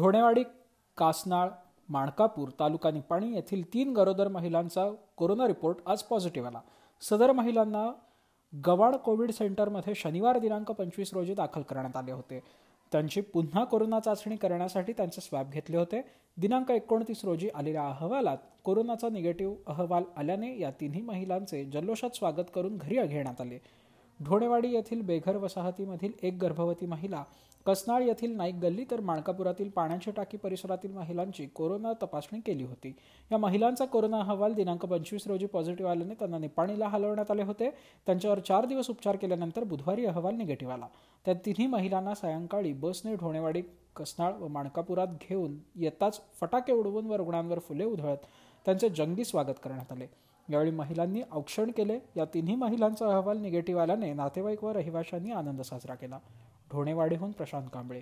ढोणेवाडी कासनाळ माणकापूर तालुका निपाणी येथील तीन गरोदर महिलांचा कोरोना रिपोर्ट आज पॉझिटिव्ह आला सदर महिलांना गवाड कोविड सेंटरमध्ये शनिवार दिनांक पंचवीस रोजी दाखल करण्यात आले होते त्यांची पुन्हा कोरोना चाचणी करण्यासाठी त्यांचे स्वॅब घेतले होते दिनांक एकोणतीस रोजी आलेल्या अहवालात कोरोनाचा निगेटिव्ह अहवाल आल्याने या तिन्ही महिलांचे जल्लोषात स्वागत करून घरी घेण्यात आले ढोणेवाडी येथील बेघर वसाहतीमधील एक गर्भवती महिला कसनाळ येथील नाईक गल्ली तर माणकापुरातील पाण्याची टाकी परिसरातील महिलांची कोरोना तपासणी केली होती या महिलांचा कोरोना अहवाल दिनांक पंचवीस रोजी पॉझिटिव्ह आल्याने त्यांना निपाणीला हलवण्यात आले होते त्यांच्यावर चार दिवस उपचार केल्यानंतर बुधवारी अहवाल निगेटिव्ह आला त्या तिन्ही महिलांना सायंकाळी बसने ढोणेवाडी कसनाळ व माणकापुरात घेऊन येताच फटाके उडवून व रुग्णांवर फुले उधळत त्यांचे जंगी स्वागत करण्यात आले यावेळी महिलांनी औक्षण केले या तिन्ही महिलांचा अहवाल निगेटिव्ह आल्याने नातेवाईक व रहिवाशांनी आनंद साजरा केला ढोणेवाडीहून प्रशांत कांबळे